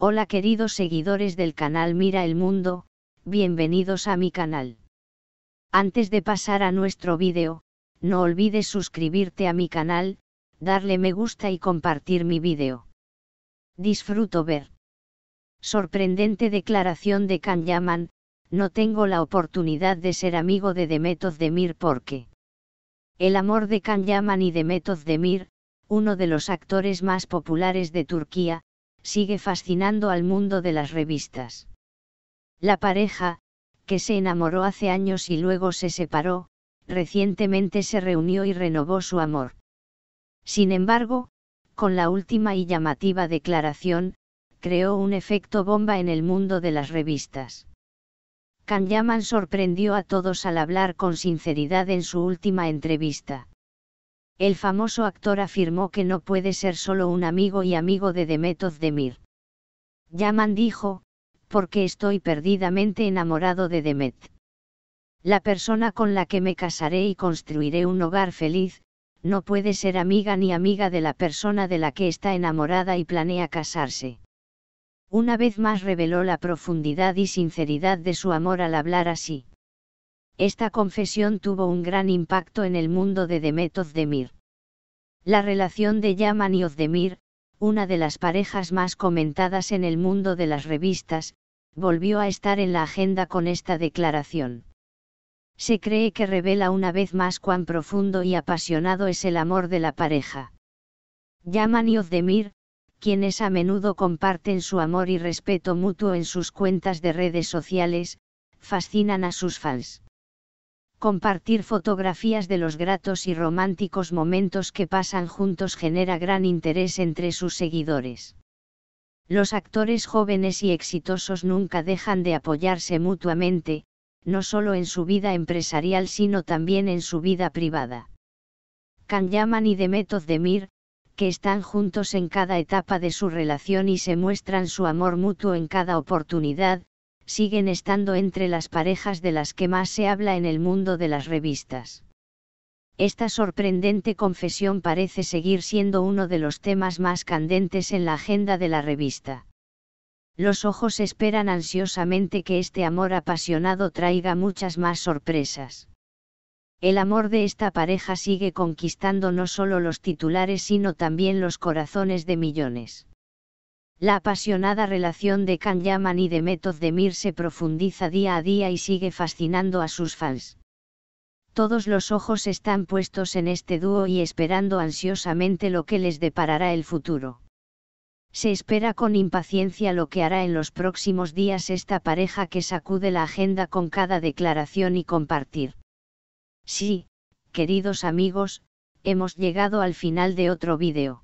Hola queridos seguidores del canal Mira el Mundo, bienvenidos a mi canal. Antes de pasar a nuestro vídeo, no olvides suscribirte a mi canal, darle me gusta y compartir mi vídeo. Disfruto ver. Sorprendente declaración de Can Yaman, no tengo la oportunidad de ser amigo de Demet Demir porque. El amor de Can Yaman y Demet Demir, uno de los actores más populares de Turquía, sigue fascinando al mundo de las revistas. La pareja, que se enamoró hace años y luego se separó, recientemente se reunió y renovó su amor. Sin embargo, con la última y llamativa declaración, creó un efecto bomba en el mundo de las revistas. Kanyaman sorprendió a todos al hablar con sinceridad en su última entrevista el famoso actor afirmó que no puede ser solo un amigo y amigo de Demet Demir. Yaman dijo, porque estoy perdidamente enamorado de Demet. La persona con la que me casaré y construiré un hogar feliz, no puede ser amiga ni amiga de la persona de la que está enamorada y planea casarse. Una vez más reveló la profundidad y sinceridad de su amor al hablar así. Esta confesión tuvo un gran impacto en el mundo de Demet Ozdemir. La relación de Yaman y Ozdemir, una de las parejas más comentadas en el mundo de las revistas, volvió a estar en la agenda con esta declaración. Se cree que revela una vez más cuán profundo y apasionado es el amor de la pareja. Yaman y Ozdemir, quienes a menudo comparten su amor y respeto mutuo en sus cuentas de redes sociales, fascinan a sus fans. Compartir fotografías de los gratos y románticos momentos que pasan juntos genera gran interés entre sus seguidores. Los actores jóvenes y exitosos nunca dejan de apoyarse mutuamente, no solo en su vida empresarial sino también en su vida privada. Yaman y Demet demir que están juntos en cada etapa de su relación y se muestran su amor mutuo en cada oportunidad, siguen estando entre las parejas de las que más se habla en el mundo de las revistas. Esta sorprendente confesión parece seguir siendo uno de los temas más candentes en la agenda de la revista. Los ojos esperan ansiosamente que este amor apasionado traiga muchas más sorpresas. El amor de esta pareja sigue conquistando no solo los titulares sino también los corazones de millones. La apasionada relación de Can Yaman y de Mir se profundiza día a día y sigue fascinando a sus fans. Todos los ojos están puestos en este dúo y esperando ansiosamente lo que les deparará el futuro. Se espera con impaciencia lo que hará en los próximos días esta pareja que sacude la agenda con cada declaración y compartir. Sí, queridos amigos, hemos llegado al final de otro vídeo.